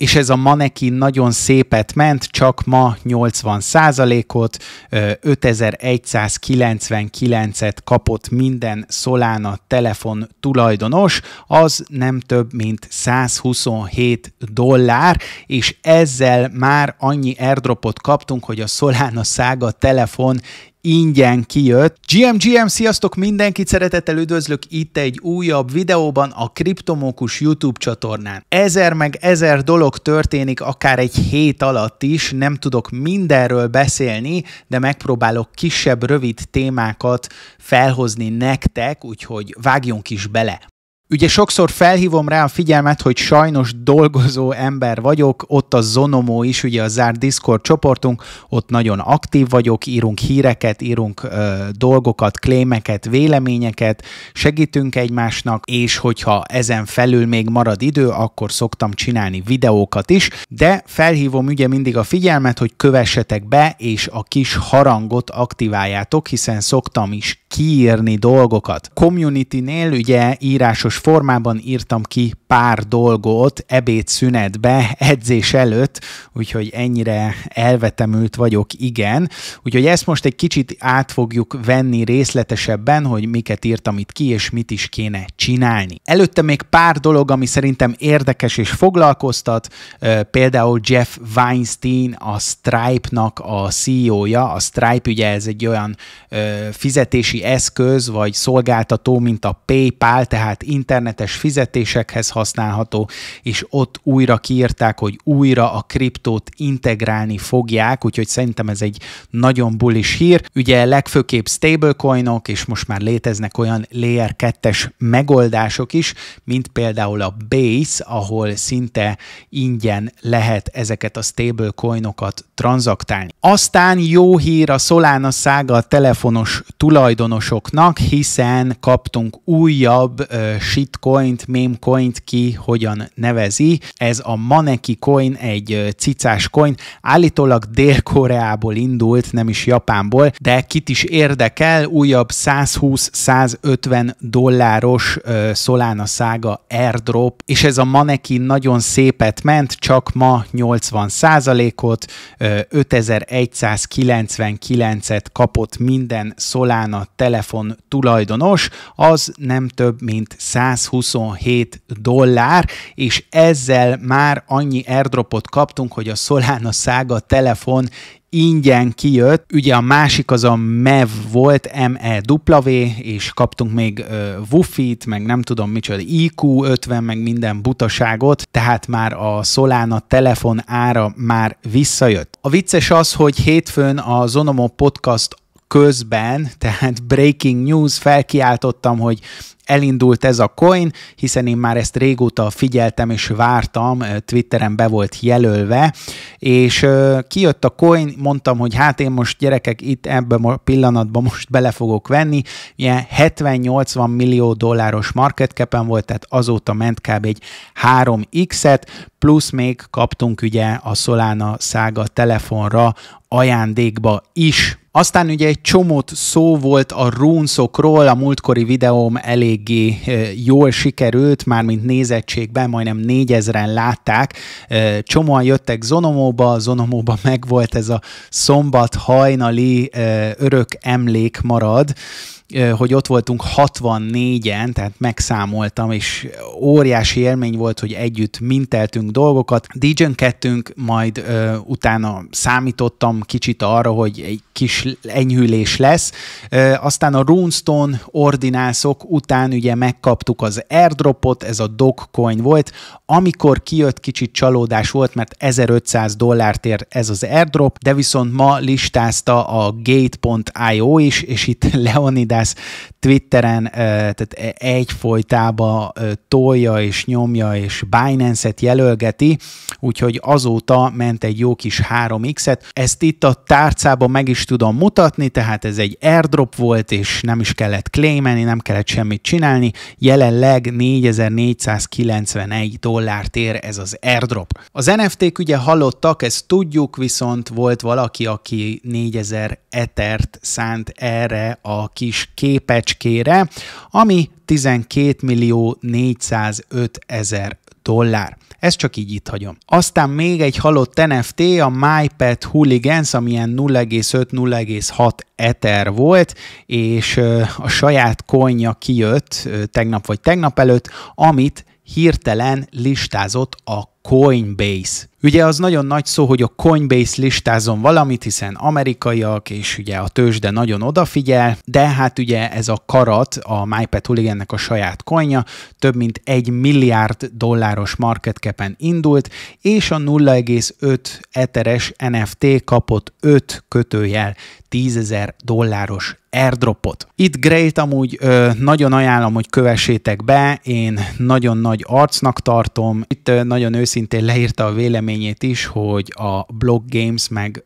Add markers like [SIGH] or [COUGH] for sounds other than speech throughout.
és ez a manekin nagyon szépet ment, csak ma 80 ot 5199-et kapott minden Solana telefon tulajdonos, az nem több, mint 127 dollár, és ezzel már annyi airdropot kaptunk, hogy a Solana szága telefon ingyen kijött. GMGM, sziasztok mindenkit, szeretettel üdvözlök itt egy újabb videóban a Kriptomókus YouTube csatornán. Ezer meg ezer dolog történik akár egy hét alatt is, nem tudok mindenről beszélni, de megpróbálok kisebb, rövid témákat felhozni nektek, úgyhogy vágjunk is bele. Ugye sokszor felhívom rá a figyelmet, hogy sajnos dolgozó ember vagyok, ott a Zonomó is, ugye a zárt Discord csoportunk, ott nagyon aktív vagyok, írunk híreket, írunk ö, dolgokat, klémeket, véleményeket, segítünk egymásnak, és hogyha ezen felül még marad idő, akkor szoktam csinálni videókat is, de felhívom ugye mindig a figyelmet, hogy kövessetek be, és a kis harangot aktiváljátok, hiszen szoktam is kiírni dolgokat. Community-nél ugye írásos formában írtam ki pár dolgot ebédszünetbe, edzés előtt, úgyhogy ennyire elvetemült vagyok, igen. Úgyhogy ezt most egy kicsit át fogjuk venni részletesebben, hogy miket írtam itt ki, és mit is kéne csinálni. Előtte még pár dolog, ami szerintem érdekes és foglalkoztat, például Jeff Weinstein, a Stripe-nak a CEO-ja, a Stripe ugye ez egy olyan fizetési eszköz, vagy szolgáltató, mint a PayPal, tehát internet internetes fizetésekhez használható, és ott újra kiírták, hogy újra a kriptót integrálni fogják, úgyhogy szerintem ez egy nagyon bullish hír. Ugye legfőképp stablecoinok, és most már léteznek olyan Layer 2-es megoldások is, mint például a Base, ahol szinte ingyen lehet ezeket a stablecoinokat tranzaktálni. Aztán jó hír a Solana szága a telefonos tulajdonosoknak, hiszen kaptunk újabb uh, shitcoint, memecoint ki hogyan nevezi. Ez a Maneki coin egy cicás coin, állítólag Dél-Koreából indult, nem is Japánból, de kit is érdekel, újabb 120-150 dolláros Solana szága airdrop, és ez a Maneki nagyon szépet ment, csak ma 80%-ot, 5199-et kapott minden Solana telefon tulajdonos, az nem több, mint 100 127 dollár, és ezzel már annyi airdropot kaptunk, hogy a Solana szága telefon ingyen kijött. Ugye a másik az a MEV volt, MEW, és kaptunk még Wufit, Wuffit, meg nem tudom micsoda, IQ50, meg minden butaságot, tehát már a Solana telefon ára már visszajött. A vicces az, hogy hétfőn a Zonomo Podcast közben, tehát breaking news, felkiáltottam, hogy elindult ez a coin, hiszen én már ezt régóta figyeltem és vártam, Twitteren be volt jelölve, és kijött a coin, mondtam, hogy hát én most gyerekek itt ebben a pillanatban most bele fogok venni, ilyen 70-80 millió dolláros market cap volt, tehát azóta ment kb. egy 3x-et, plusz még kaptunk ugye a Solana szága telefonra ajándékba is aztán ugye egy csomót szó volt a runszokról, a múltkori videóm eléggé jól sikerült, mármint nézettségben, majdnem négyezren látták. Csomóan jöttek Zonomóba, Zonomóba [LAUGHS] megvolt ez a szombat hajnali örök emlék marad, hogy ott voltunk 64-en, tehát megszámoltam, és óriási élmény volt, hogy együtt minteltünk dolgokat, dj kettünk, majd ö, utána számítottam kicsit arra, hogy egy kis is enyhülés lesz. Aztán a Runestone ordinászok után ugye megkaptuk az airdropot, ez a Dogcoin volt. Amikor kijött, kicsit csalódás volt, mert 1500 dollárt ér ez az airdrop, de viszont ma listázta a Gate.io is, és itt [LAUGHS] Leonidas Twitteren tehát e- egyfolytába tolja és nyomja és Binance-et jelölgeti, úgyhogy azóta ment egy jó kis 3x-et. Ezt itt a tárcában meg is tudom van mutatni, tehát ez egy airdrop volt, és nem is kellett claimelni, nem kellett semmit csinálni. Jelenleg 4491 dollárt ér ez az airdrop. Az NFT-k ugye hallottak, ezt tudjuk, viszont volt valaki, aki 4000 etert szánt erre a kis képecskére, ami 12 millió 405 ezer dollár. Ezt csak így itt hagyom. Aztán még egy halott NFT, a MyPet Hooligans, amilyen 0,5-0,6 Ether volt, és a saját konja kijött tegnap vagy tegnap előtt, amit hirtelen listázott a Coinbase. Ugye az nagyon nagy szó, hogy a Coinbase listázon valamit, hiszen amerikaiak, és ugye a tőzsde nagyon odafigyel, de hát ugye ez a karat, a MyPet Hooligan-nek a saját konya több mint egy milliárd dolláros market cap-en indult, és a 0,5 eteres NFT kapott 5 kötőjel 10 ezer dolláros airdropot. Itt Great amúgy ö, nagyon ajánlom, hogy kövessétek be, én nagyon nagy arcnak tartom, itt ö, nagyon őszintén leírta a vélemény véleményét is, hogy a blog Games meg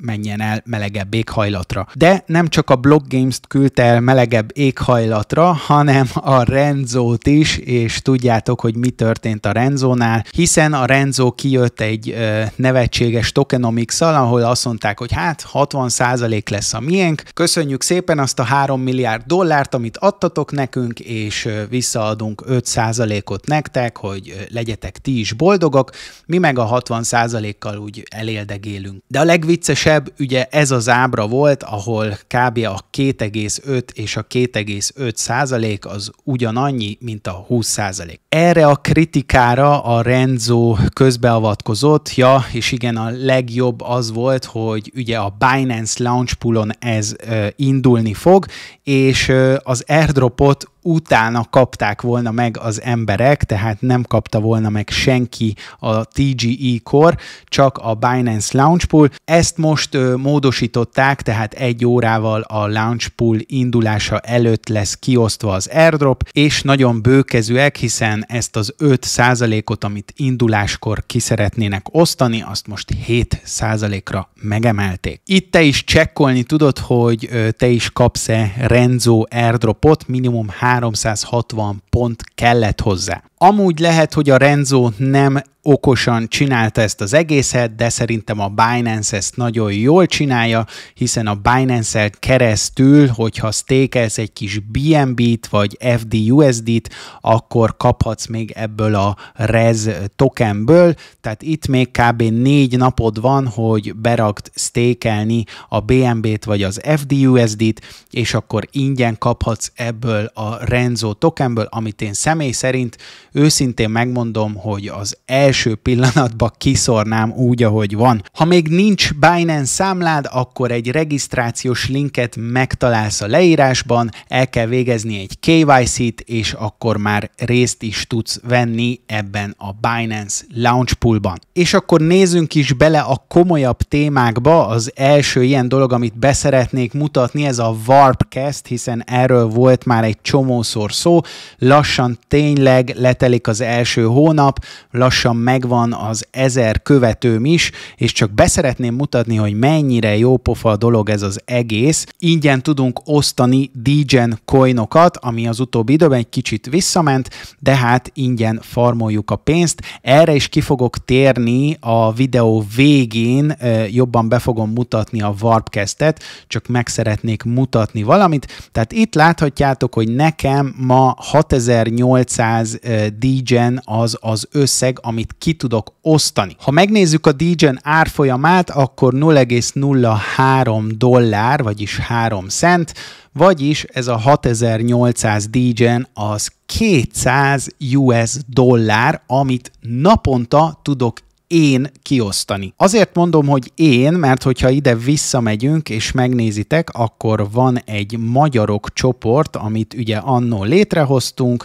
menjen el melegebb éghajlatra. De nem csak a Block Games-t küldte el melegebb éghajlatra, hanem a Renzót is, és tudjátok, hogy mi történt a Renzónál, hiszen a Renzo kijött egy ö, nevetséges tokenomics ahol azt mondták, hogy hát 60% lesz a miénk, köszönjük szépen azt a 3 milliárd dollárt, amit adtatok nekünk, és visszaadunk 5%-ot nektek, hogy legyetek ti is boldogok, mi meg a 60%-kal úgy eléldegélünk. De a legviccesebb kisebb, ugye ez az ábra volt, ahol kb. a 2,5 és a 2,5 százalék az ugyanannyi, mint a 20 százalék. Erre a kritikára a Renzo közbeavatkozott, ja, és igen, a legjobb az volt, hogy ugye a Binance Launchpoolon ez ö, indulni fog, és ö, az airdropot utána kapták volna meg az emberek, tehát nem kapta volna meg senki a TGE-kor, csak a Binance Launch Pool. Ezt most ö, módosították, tehát egy órával a Launch Pool indulása előtt lesz kiosztva az airdrop, és nagyon bőkezűek, hiszen ezt az 5%-ot, amit induláskor ki szeretnének osztani, azt most 7%-ra megemelték. Itt te is csekkolni tudod, hogy te is kapsz-e Renzo airdropot, minimum 3 360 pont kellett hozzá. Amúgy lehet, hogy a Renzo nem okosan csinálta ezt az egészet, de szerintem a Binance ezt nagyon jól csinálja, hiszen a Binance-el keresztül, hogyha stékelsz egy kis BNB-t vagy FDUSD-t, akkor kaphatsz még ebből a REZ tokenből, tehát itt még kb. négy napod van, hogy berakt stékelni a BNB-t vagy az FDUSD-t, és akkor ingyen kaphatsz ebből a Renzo tokenből, amit én személy szerint Őszintén megmondom, hogy az első pillanatban kiszornám úgy, ahogy van. Ha még nincs Binance számlád, akkor egy regisztrációs linket megtalálsz a leírásban, el kell végezni egy KYC-t, és akkor már részt is tudsz venni ebben a Binance Launch Poolban. És akkor nézzünk is bele a komolyabb témákba. Az első ilyen dolog, amit beszeretnék mutatni, ez a Warpcast, hiszen erről volt már egy csomószor szó. Lassan tényleg le eltelik az első hónap, lassan megvan az ezer követőm is, és csak beszeretném mutatni, hogy mennyire jó pofa dolog ez az egész. Ingyen tudunk osztani DGen coinokat, ami az utóbbi időben egy kicsit visszament, de hát ingyen farmoljuk a pénzt. Erre is ki fogok térni a videó végén, jobban be fogom mutatni a Warpcast-et, csak meg szeretnék mutatni valamit. Tehát itt láthatjátok, hogy nekem ma 6800 DGen az az összeg, amit ki tudok osztani. Ha megnézzük a DGen árfolyamát, akkor 0,03 dollár, vagyis 3 cent, vagyis ez a 6800 DGen az 200 US dollár, amit naponta tudok én kiosztani. Azért mondom, hogy én, mert hogyha ide visszamegyünk és megnézitek, akkor van egy magyarok csoport, amit ugye annó létrehoztunk,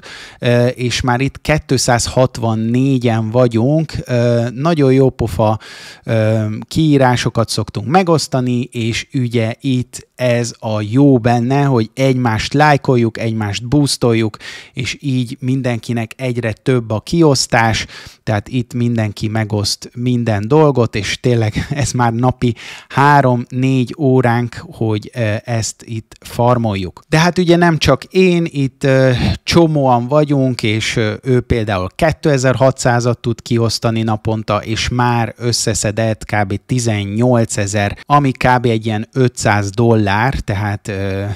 és már itt 264-en vagyunk. Nagyon jó pofa kiírásokat szoktunk megosztani, és ugye itt ez a jó benne, hogy egymást lájkoljuk, egymást boostoljuk, és így mindenkinek egyre több a kiosztás, tehát itt mindenki megoszt közt minden dolgot, és tényleg [LAUGHS] ez már napi három-négy óránk, hogy e, ezt itt farmoljuk. De hát ugye nem csak én, itt e, csomóan vagyunk, és e, ő például 2600-at tud kiosztani naponta, és már összeszedett kb. 18 ezer, ami kb. egy ilyen 500 dollár, tehát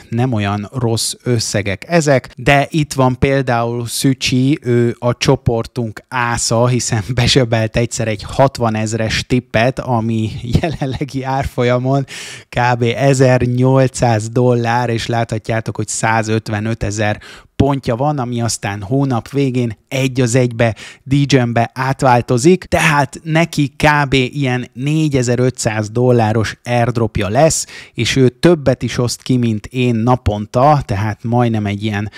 nem olyan rossz összegek ezek, de itt van például Szücsi, ő a csoportunk ásza, hiszen [LAUGHS] besöbelt egyszer egy 60 ezres tippet, ami [LAUGHS] jelenlegi árfolyamon kb. 1800 dollár, és láthatjátok, hogy 155 ezer pontja van, ami aztán hónap végén egy az egybe DJ-be átváltozik, tehát neki kb. ilyen 4500 dolláros airdropja lesz, és ő többet is oszt ki, mint én naponta, tehát majdnem egy ilyen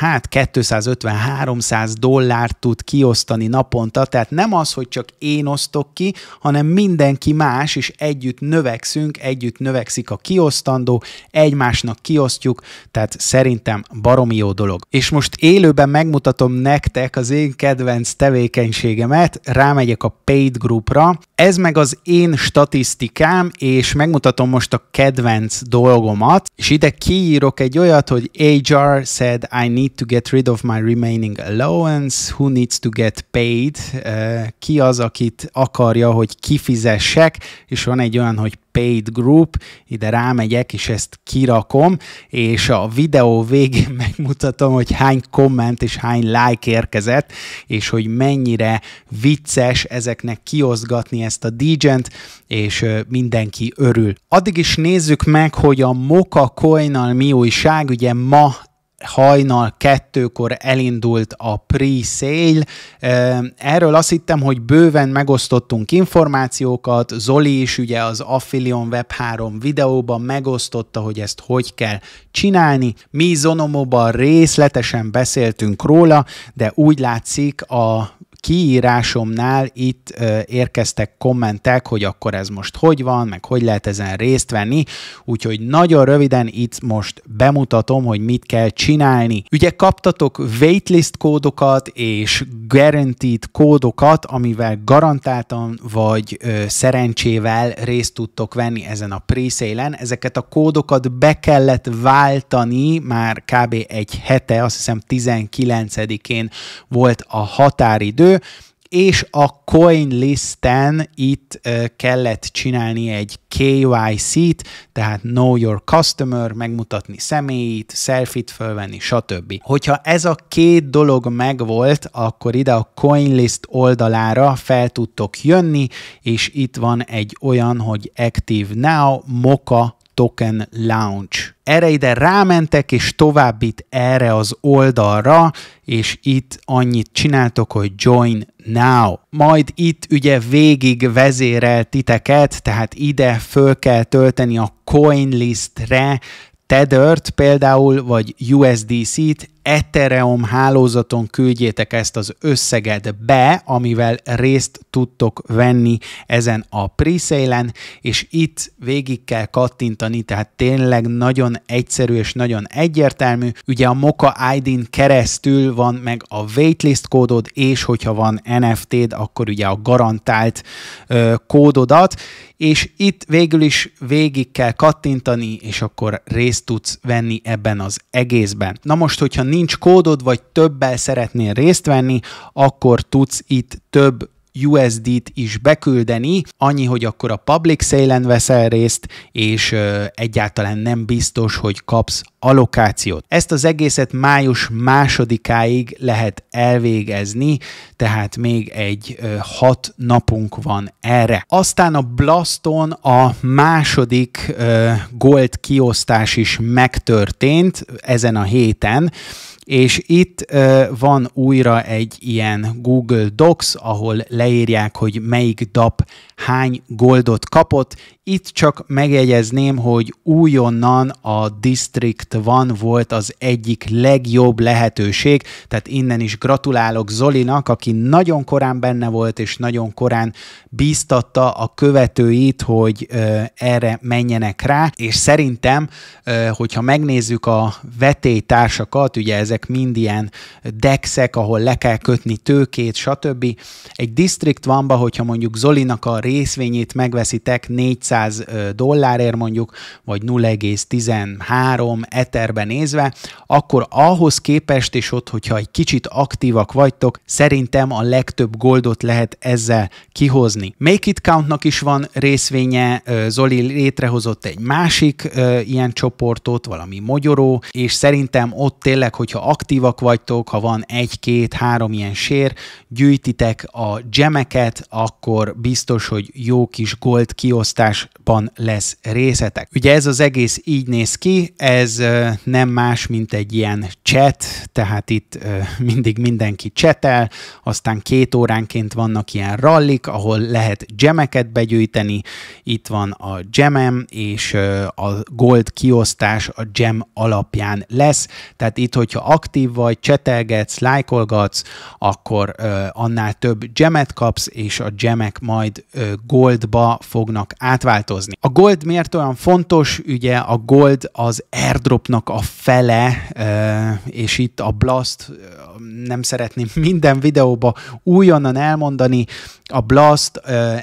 hát 250-300 dollárt tud kiosztani naponta, tehát nem az, hogy csak én osztok ki, hanem mindenki más, és együtt növekszünk, együtt növekszik a kiosztandó, egymásnak kiosztjuk, tehát szerintem baromi jó dolog. És most élőben megmutatom nektek, nektek az én kedvenc tevékenységemet, rámegyek a paid groupra. Ez meg az én statisztikám, és megmutatom most a kedvenc dolgomat, és ide kiírok egy olyat, hogy HR said I need to get rid of my remaining allowance, who needs to get paid, eh, ki az, akit akarja, hogy kifizessek, és van egy olyan, hogy paid group, ide rámegyek, és ezt kirakom, és a videó végén [LAUGHS] megmutatom, hogy hány komment és hány like érkezett, és hogy mennyire vicces ezeknek kioszgatni ezt a digent, és mindenki örül. Addig is nézzük meg, hogy a Moka coin mi újság, ugye ma hajnal kettőkor elindult a pre-sale. Erről azt hittem, hogy bőven megosztottunk információkat, Zoli is ugye az Affilion Web3 videóban megosztotta, hogy ezt hogy kell csinálni. Mi Zonomoban részletesen beszéltünk róla, de úgy látszik a kiírásomnál itt érkeztek kommentek, hogy akkor ez most hogy van, meg hogy lehet ezen részt venni, úgyhogy nagyon röviden itt most bemutatom, hogy mit kell csinálni. Ugye kaptatok waitlist kódokat és guaranteed kódokat, amivel garantáltan vagy ö, szerencsével részt tudtok venni ezen a presale Ezeket a kódokat be kellett váltani már kb. egy hete, azt hiszem 19-én volt a határidő, és a Coinlisten itt kellett csinálni egy KYC-t, tehát Know Your Customer, megmutatni személyét, selfit fölvenni, stb. Hogyha ez a két dolog megvolt, akkor ide a CoinList oldalára fel tudtok jönni, és itt van egy olyan, hogy Active Now, Moka Token Launch. Erre ide rámentek, és tovább itt erre az oldalra, és itt annyit csináltok, hogy Join Now. Majd itt ugye végig vezérel titeket, tehát ide föl kell tölteni a CoinList-re Tethert például, vagy USDC-t, Ethereum hálózaton küldjétek ezt az összeget be, amivel részt tudtok venni ezen a presale és itt végig kell kattintani, tehát tényleg nagyon egyszerű és nagyon egyértelmű. Ugye a Moka ID-n keresztül van meg a waitlist kódod, és hogyha van NFT-d, akkor ugye a garantált ö, kódodat, és itt végül is végig kell kattintani, és akkor részt tudsz venni ebben az egészben. Na most, hogyha nincs kódod, vagy többel szeretnél részt venni, akkor tudsz itt több USD-t is beküldeni, annyi, hogy akkor a public sale-en veszel részt, és ö, egyáltalán nem biztos, hogy kapsz allokációt. Ezt az egészet május másodikáig lehet elvégezni, tehát még egy ö, hat napunk van erre. Aztán a Blaston a második ö, gold kiosztás is megtörtént ezen a héten, és itt van újra egy ilyen Google Docs, ahol leírják, hogy melyik DAP hány goldot kapott, itt csak megjegyezném, hogy újonnan a District van volt az egyik legjobb lehetőség, tehát innen is gratulálok Zolinak, aki nagyon korán benne volt, és nagyon korán bíztatta a követőit, hogy ö, erre menjenek rá, és szerintem, ö, hogyha megnézzük a vetélytársakat, ugye ezek mind ilyen dexek, ahol le kell kötni tőkét, stb. Egy District vanba, hogyha mondjuk Zolinak a részvényét megveszitek négy. 200 dollárért mondjuk, vagy 0,13 eterben nézve, akkor ahhoz képest is ott, hogyha egy kicsit aktívak vagytok, szerintem a legtöbb goldot lehet ezzel kihozni. Make it Countnak is van részvénye, Zoli létrehozott egy másik ilyen csoportot, valami mogyoró, és szerintem ott tényleg, hogyha aktívak vagytok, ha van egy-két-három ilyen sér, gyűjtitek a gemeket, akkor biztos, hogy jó kis gold kiosztás adásban lesz részetek. Ugye ez az egész így néz ki, ez nem más, mint egy ilyen chat, tehát itt mindig mindenki csetel, aztán két óránként vannak ilyen rallik, ahol lehet gemeket begyűjteni, itt van a gemem, és a gold kiosztás a gem alapján lesz, tehát itt, hogyha aktív vagy, csetelgetsz, lájkolgatsz, akkor annál több gemet kapsz, és a gemek majd goldba fognak átválni, változni. A gold miért olyan fontos? Ugye a gold az airdropnak a fele, és itt a blast nem szeretném [LAUGHS] minden videóba újonnan elmondani, a Blast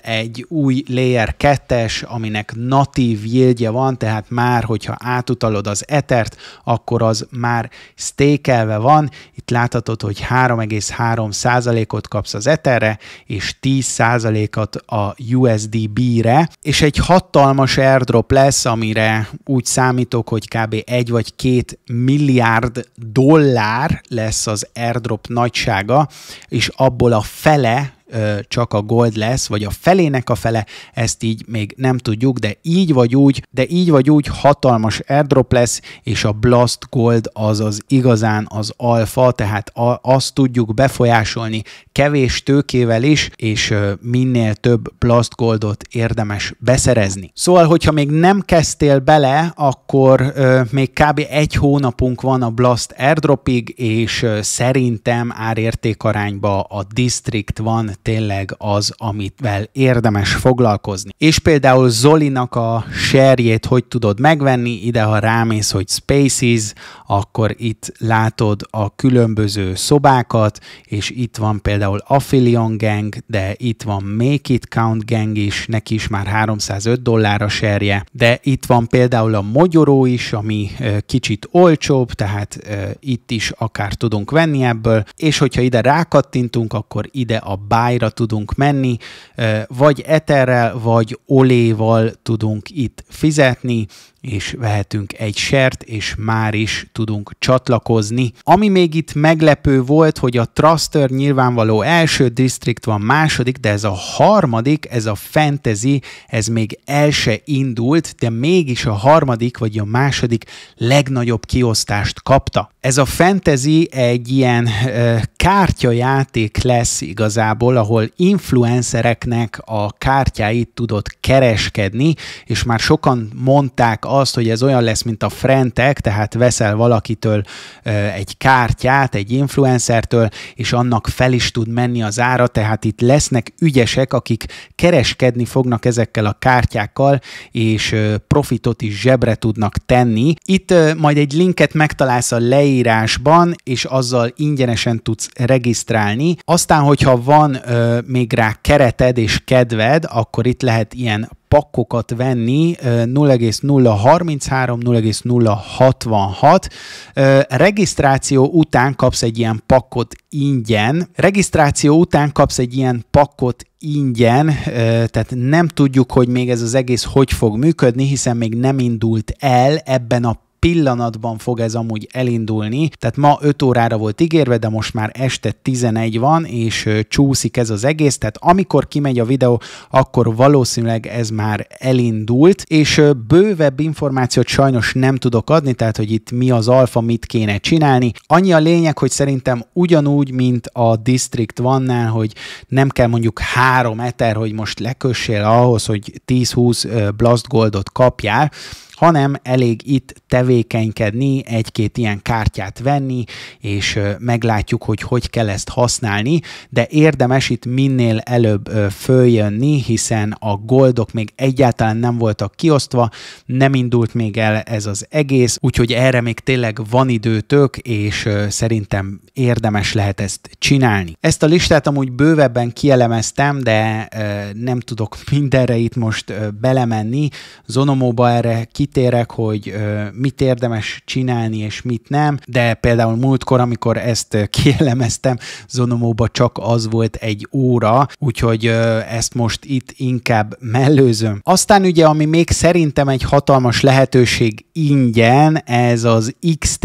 egy új Layer 2-es, aminek natív yieldje van, tehát már, hogyha átutalod az etert, akkor az már stékelve van. Itt láthatod, hogy 3,3%-ot kapsz az eterre, és 10%-at a USDB-re, és egy hatalmas airdrop lesz, amire úgy számítok, hogy kb. 1 vagy 2 milliárd dollár lesz az airdrop airdrop nagysága, és abból a fele csak a gold lesz, vagy a felének a fele, ezt így még nem tudjuk, de így vagy úgy, de így vagy úgy hatalmas airdrop lesz, és a Blast Gold az az igazán az alfa, tehát a, azt tudjuk befolyásolni kevés tőkével is, és minél több Blast Goldot érdemes beszerezni. Szóval, hogyha még nem kezdtél bele, akkor még kb. egy hónapunk van a Blast airdropig, és szerintem árértékarányba a District van tényleg az, amivel érdemes foglalkozni. És például Zolinak a serjét hogy tudod megvenni, ide ha rámész, hogy Spaces, akkor itt látod a különböző szobákat, és itt van például Affiliate Gang, de itt van Make It Count Gang is, neki is már 305 dollár a serje, de itt van például a Mogyoró is, ami kicsit olcsóbb, tehát itt is akár tudunk venni ebből, és hogyha ide rákattintunk, akkor ide a Buy tájra tudunk menni, vagy eterrel, vagy oléval tudunk itt fizetni, és vehetünk egy sert, és már is tudunk csatlakozni. Ami még itt meglepő volt, hogy a Truster nyilvánvaló első district van második, de ez a harmadik, ez a fantasy, ez még el se indult, de mégis a harmadik vagy a második legnagyobb kiosztást kapta. Ez a fantasy egy ilyen ö, kártyajáték lesz igazából, ahol influencereknek a kártyáit tudod kereskedni, és már sokan mondták azt, hogy ez olyan lesz, mint a frentek, tehát veszel valakitől egy kártyát, egy influencertől, és annak fel is tud menni az ára, tehát itt lesznek ügyesek, akik kereskedni fognak ezekkel a kártyákkal, és profitot is zsebre tudnak tenni. Itt majd egy linket megtalálsz a leírásban, és azzal ingyenesen tudsz regisztrálni. Aztán, hogyha van még rá kereted és kedved, akkor itt lehet ilyen pakkokat venni, 0,033-0,066. Regisztráció után kapsz egy ilyen pakkot ingyen. Regisztráció után kapsz egy ilyen pakkot ingyen, tehát nem tudjuk, hogy még ez az egész hogy fog működni, hiszen még nem indult el ebben a pillanatban fog ez amúgy elindulni, tehát ma 5 órára volt ígérve, de most már este 11 van, és csúszik ez az egész, tehát amikor kimegy a videó, akkor valószínűleg ez már elindult, és bővebb információt sajnos nem tudok adni, tehát hogy itt mi az alfa, mit kéne csinálni. Annyi a lényeg, hogy szerintem ugyanúgy, mint a District vannál, hogy nem kell mondjuk három eter, hogy most lekössél ahhoz, hogy 10-20 blast goldot kapjál, hanem elég itt tevékenykedni, egy-két ilyen kártyát venni, és meglátjuk, hogy hogy kell ezt használni, de érdemes itt minél előbb följönni, hiszen a goldok még egyáltalán nem voltak kiosztva, nem indult még el ez az egész, úgyhogy erre még tényleg van időtök, és szerintem érdemes lehet ezt csinálni. Ezt a listát amúgy bővebben kielemeztem, de nem tudok [LAUGHS] mindenre itt most belemenni. Zonomóba erre ki kitérek, hogy mit érdemes csinálni és mit nem, de például múltkor, amikor ezt kielemeztem, Zonomóba csak az volt egy óra, úgyhogy ezt most itt inkább mellőzöm. Aztán ugye, ami még szerintem egy hatalmas lehetőség ingyen, ez az x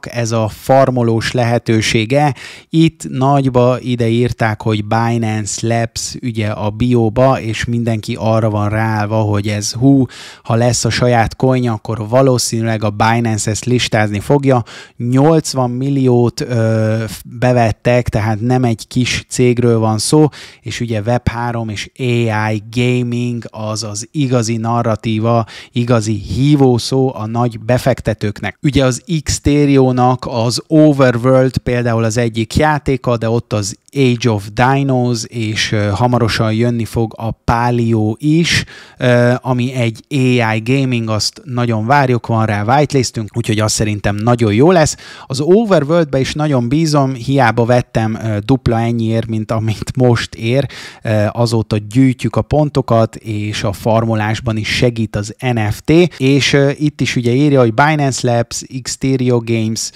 ez a farmolós lehetősége. Itt nagyba ide írták, hogy Binance Labs ugye a bióba, és mindenki arra van ráva, hogy ez hú, ha lesz a saját saját coinja, akkor valószínűleg a Binance ezt listázni fogja. 80 milliót ö, bevettek, tehát nem egy kis cégről van szó, és ugye Web3 és AI gaming az az igazi narratíva, igazi hívószó a nagy befektetőknek. Ugye az Xteriónak az Overworld például az egyik játéka, de ott az Age of Dinos, és hamarosan jönni fog a Palio is, ami egy AI gaming, azt nagyon várjuk, van rá whitelistünk, úgyhogy azt szerintem nagyon jó lesz. Az Overworld-be is nagyon bízom, hiába vettem dupla ennyiért, mint amit most ér, azóta gyűjtjük a pontokat, és a farmolásban is segít az NFT, és itt is ugye írja, hogy Binance Labs, Xterio Games,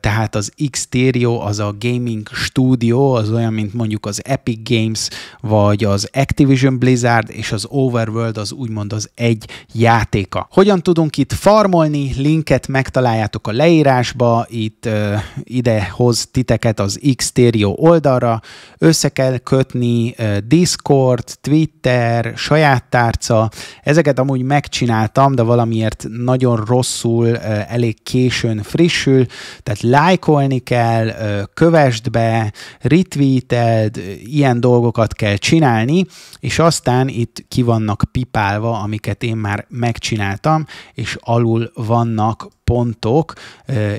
tehát az Xterio az a gaming stúdió, az olyan, mint mondjuk az Epic Games, vagy az Activision Blizzard, és az Overworld az úgymond az egy játéka. Hogyan tudunk itt farmolni? Linket megtaláljátok a leírásba, itt ö, ide hoz titeket az Xterio oldalra, össze kell kötni ö, Discord, Twitter, saját tárca, ezeket amúgy megcsináltam, de valamiért nagyon rosszul, ö, elég későn frissül, tehát lájkolni kell, ö, kövesd be, rit retweeted, ilyen dolgokat kell csinálni, és aztán itt ki vannak pipálva, amiket én már megcsináltam, és alul vannak pontok,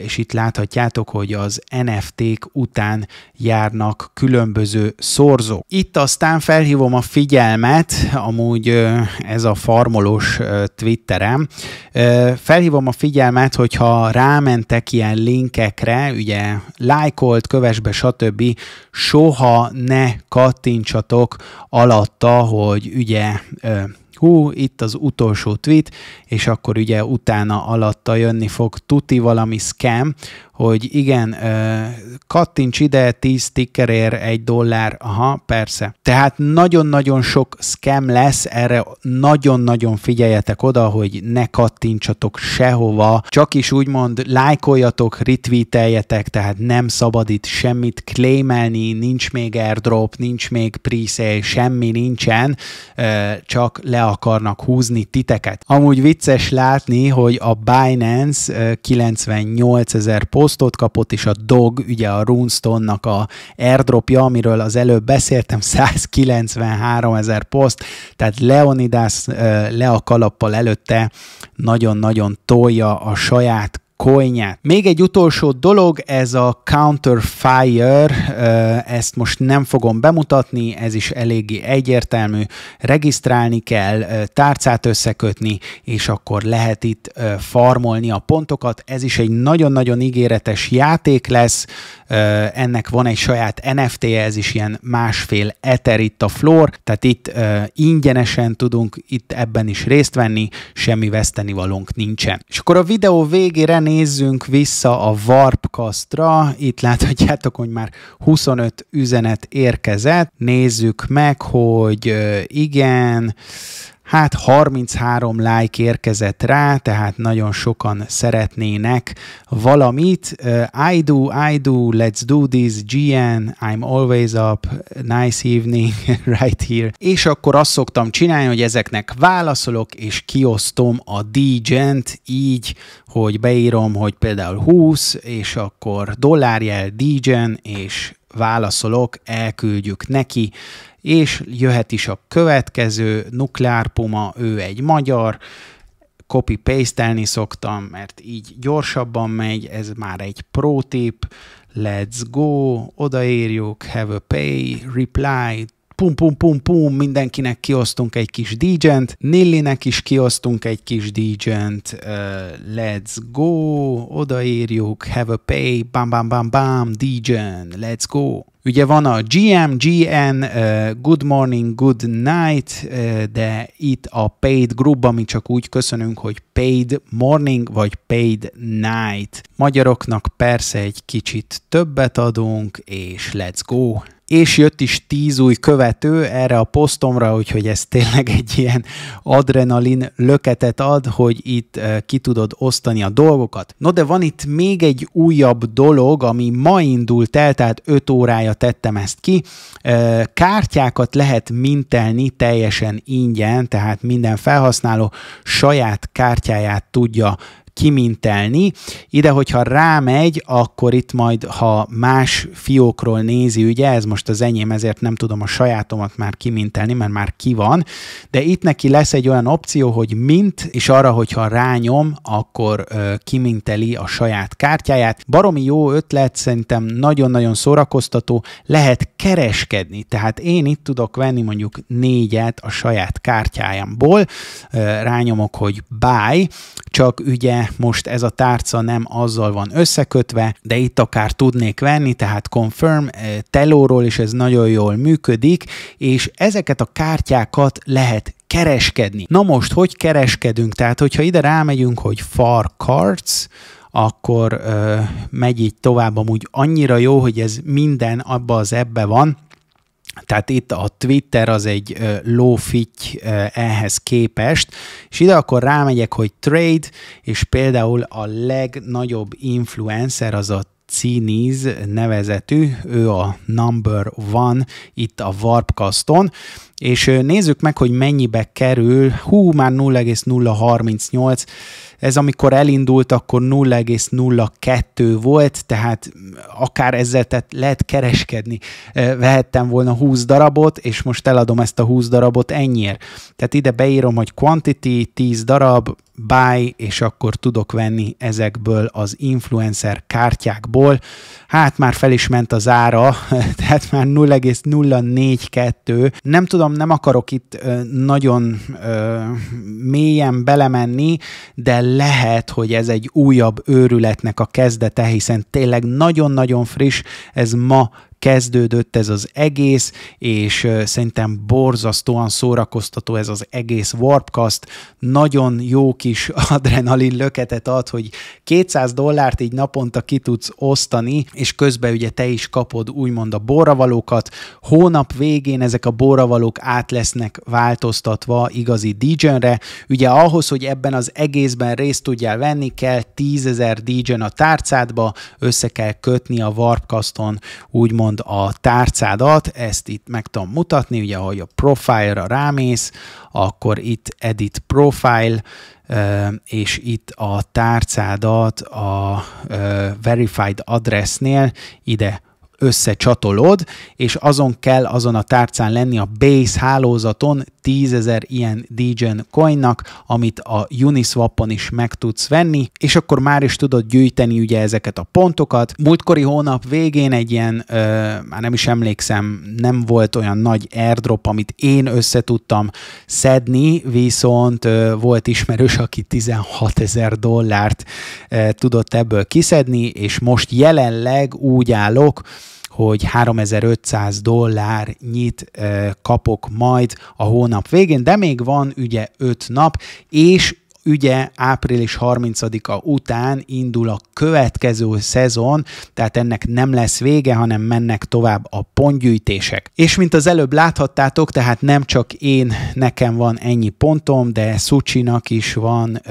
és itt láthatjátok, hogy az NFT-k után járnak különböző szorzók. Itt aztán felhívom a figyelmet, amúgy ez a farmolós Twitterem, felhívom a figyelmet, hogyha rámentek ilyen linkekre, ugye lájkolt, kövesbe, stb soha ne kattintsatok alatta, hogy ugye hú, itt az utolsó tweet, és akkor ugye utána alatta jönni fog tuti valami scam, hogy igen, kattints ide, 10 tickerért egy dollár, aha, persze. Tehát nagyon-nagyon sok scam lesz, erre nagyon-nagyon figyeljetek oda, hogy ne kattintsatok sehova, csak is úgymond lájkoljatok, retweeteljetek, tehát nem szabad itt semmit claimelni, nincs még airdrop, nincs még presale, semmi nincsen, csak le akarnak húzni titeket. Amúgy vicces látni, hogy a Binance 98 ezer posztot kapott, és a Dog, ugye a Runestone-nak a airdropja, amiről az előbb beszéltem, 193 [LAUGHS] ezer poszt, tehát Leonidas eh, le a kalappal előtte nagyon-nagyon tolja a saját coinját. Még egy utolsó dolog, ez a Counterfire, ezt most nem fogom bemutatni, ez is eléggé egyértelmű, regisztrálni kell, tárcát összekötni, és akkor lehet itt farmolni a pontokat. Ez is egy nagyon-nagyon ígéretes játék lesz, ennek van egy saját NFT-je, ez is ilyen másfél eter itt a floor, tehát itt ingyenesen tudunk itt ebben is részt venni, semmi vesztenivalónk nincsen. És akkor a videó végére nézzünk vissza a Warpcastra, itt láthatjátok, hogy már 25 üzenet érkezett, nézzük meg, hogy igen, Hát 33 like érkezett rá, tehát nagyon sokan szeretnének valamit. Uh, I do, I do, let's do this, GN, I'm always up, nice evening, [LAUGHS] right here. És akkor azt szoktam csinálni, hogy ezeknek válaszolok, és kiosztom a DGent így, hogy beírom, hogy például 20, és akkor dollárjel DGen, és válaszolok, elküldjük neki, és jöhet is a következő, nukleárpuma, ő egy magyar, copy-paste-elni szoktam, mert így gyorsabban megy, ez már egy pro tip, let's go, Odaérjük. have a pay, reply, pum pum pum pum, mindenkinek kiosztunk egy kis DJ-t, Nillinek is kiosztunk egy kis DJ-t, uh, let's go, odaírjuk, have a pay, bam bam bam bam, dj let's go. Ugye van a GM, GN, uh, Good Morning, Good Night, uh, de itt a Paid Group, ami csak úgy köszönünk, hogy Paid Morning vagy Paid Night. Magyaroknak persze egy kicsit többet adunk, és let's go! és jött is tíz új követő erre a posztomra, úgyhogy ez tényleg egy ilyen adrenalin löketet ad, hogy itt ki tudod osztani a dolgokat. No de van itt még egy újabb dolog, ami ma indult el, tehát 5 órája tettem ezt ki. Kártyákat lehet mintelni teljesen ingyen, tehát minden felhasználó saját kártyáját tudja kimintelni. Ide, hogyha rámegy, akkor itt majd, ha más fiókról nézi, ugye ez most az enyém, ezért nem tudom a sajátomat már kimintelni, mert már ki van, de itt neki lesz egy olyan opció, hogy mint, és arra, hogyha rányom, akkor ö, kiminteli a saját kártyáját. Baromi jó ötlet, szerintem nagyon-nagyon szórakoztató, lehet kereskedni, tehát én itt tudok venni mondjuk négyet a saját kártyájamból. rányomok, hogy buy, csak ugye most ez a tárca nem azzal van összekötve, de itt akár tudnék venni, tehát Confirm eh, telóról is ez nagyon jól működik, és ezeket a kártyákat lehet kereskedni. Na most, hogy kereskedünk? Tehát, hogyha ide rámegyünk, hogy far cards, akkor ö, eh, megy így tovább, amúgy annyira jó, hogy ez minden abba az ebbe van, tehát itt a Twitter az egy lófitty ehhez képest, és ide akkor rámegyek, hogy trade, és például a legnagyobb influencer az a Ciniz nevezetű, ő a number one itt a Warpcaston, és nézzük meg, hogy mennyibe kerül. Hú, már 0,038, ez amikor elindult, akkor 0,02 volt, tehát akár ezzel tehát lehet kereskedni. Vehettem volna 20 darabot, és most eladom ezt a 20 darabot ennyiért. Tehát ide beírom, hogy quantity 10 darab, buy, és akkor tudok venni ezekből az influencer kártyákból. Hát már fel is ment az ára, [LAUGHS] tehát már 0,042. Nem tudom, tudom, nem akarok itt nagyon mélyen belemenni, de lehet, hogy ez egy újabb őrületnek a kezdete, hiszen tényleg nagyon-nagyon friss, ez ma kezdődött ez az egész, és szerintem borzasztóan szórakoztató ez az egész Warpcast. Nagyon jó kis [LAUGHS] adrenalin löketet ad, hogy 200 dollárt így naponta ki tudsz osztani, és közben ugye te is kapod úgymond a borravalókat. Hónap végén ezek a borravalók át lesznek változtatva igazi DJ-re. Ugye ahhoz, hogy ebben az egészben részt tudjál venni, kell 10.000 DJ-n a tárcádba, össze kell kötni a Warpcaston úgymond úgymond a tárcádat, ezt itt meg tudom mutatni, ugye ahogy a profile-ra rámész, akkor itt edit profile, és itt a tárcádat a verified addressnél ide összecsatolod, és azon kell azon a tárcán lenni a Base hálózaton 10.000 ilyen DGEN coinnak, amit a Uniswapon is meg tudsz venni, és akkor már is tudod gyűjteni ugye ezeket a pontokat. Múltkori hónap végén egy ilyen, ö, már nem is emlékszem, nem volt olyan nagy airdrop, amit én össze tudtam szedni, viszont ö, volt ismerős, aki 16 ezer dollárt ö, tudott ebből kiszedni, és most jelenleg úgy állok, hogy 3500 dollár nyit kapok majd a hónap végén, de még van ugye 5 nap, és ügye április 30-a után indul a következő szezon, tehát ennek nem lesz vége, hanem mennek tovább a pontgyűjtések. És mint az előbb láthattátok, tehát nem csak én, nekem van ennyi pontom, de Szucsinak is van,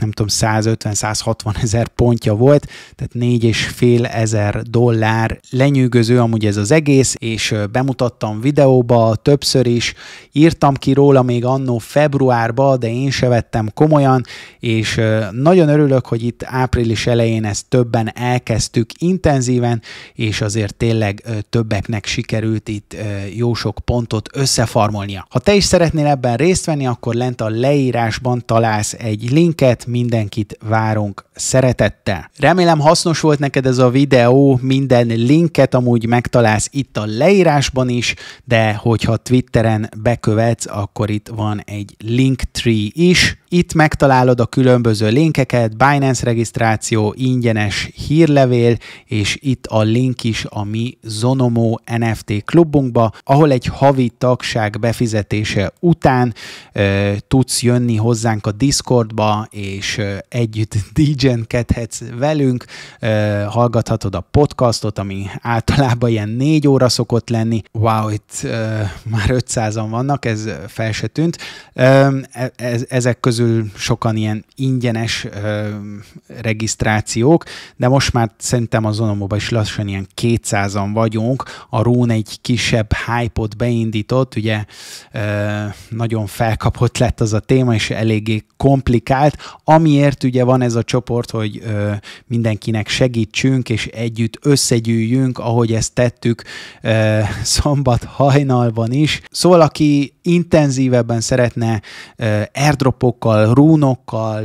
nem tudom, 150-160 ezer pontja volt, tehát 4,5 ezer dollár. Lenyűgöző amúgy ez az egész, és bemutattam videóba többször is, írtam ki róla még annó februárba, de én se vettem komolyan, pontosan, és nagyon örülök, hogy itt április elején ezt többen elkezdtük intenzíven, és azért tényleg többeknek sikerült itt jó sok pontot összefarmolnia. Ha te is szeretnél ebben részt venni, akkor lent a leírásban találsz egy linket, mindenkit várunk szeretettel. Remélem hasznos volt neked ez a videó, minden linket amúgy megtalálsz itt a leírásban is, de hogyha Twitteren bekövetsz, akkor itt van egy Linktree is. Itt megtalálsz megtalálod a különböző linkeket, Binance regisztráció, ingyenes hírlevél, és itt a link is a mi Zonomo NFT klubunkba, ahol egy havi tagság befizetése után e, tudsz jönni hozzánk a Discordba, és e, együtt [LAUGHS] DJ-kedhetsz velünk, e, hallgathatod a podcastot, ami általában ilyen négy óra szokott lenni. Wow, itt e, már 500-an vannak, ez fel se tűnt. E, e, ezek közül sok sokan ilyen ingyenes ö, regisztrációk, de most már szerintem a Zonomóban is lassan ilyen 200-an vagyunk. A Rune egy kisebb hype-ot beindított, ugye ö, nagyon felkapott lett az a téma, és eléggé komplikált, amiért ugye van ez a csoport, hogy ö, mindenkinek segítsünk, és együtt összegyűjjünk, ahogy ezt tettük ö, szombat hajnalban is. Szóval, aki intenzívebben szeretne ö, airdropokkal, rúnokkal, tokenokkal,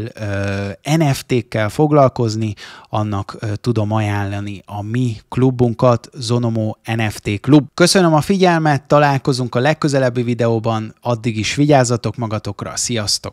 NFT-kkel foglalkozni, annak tudom ajánlani a mi klubunkat, Zonomo NFT Klub. Köszönöm a figyelmet, találkozunk a legközelebbi videóban, addig is vigyázzatok magatokra, sziasztok!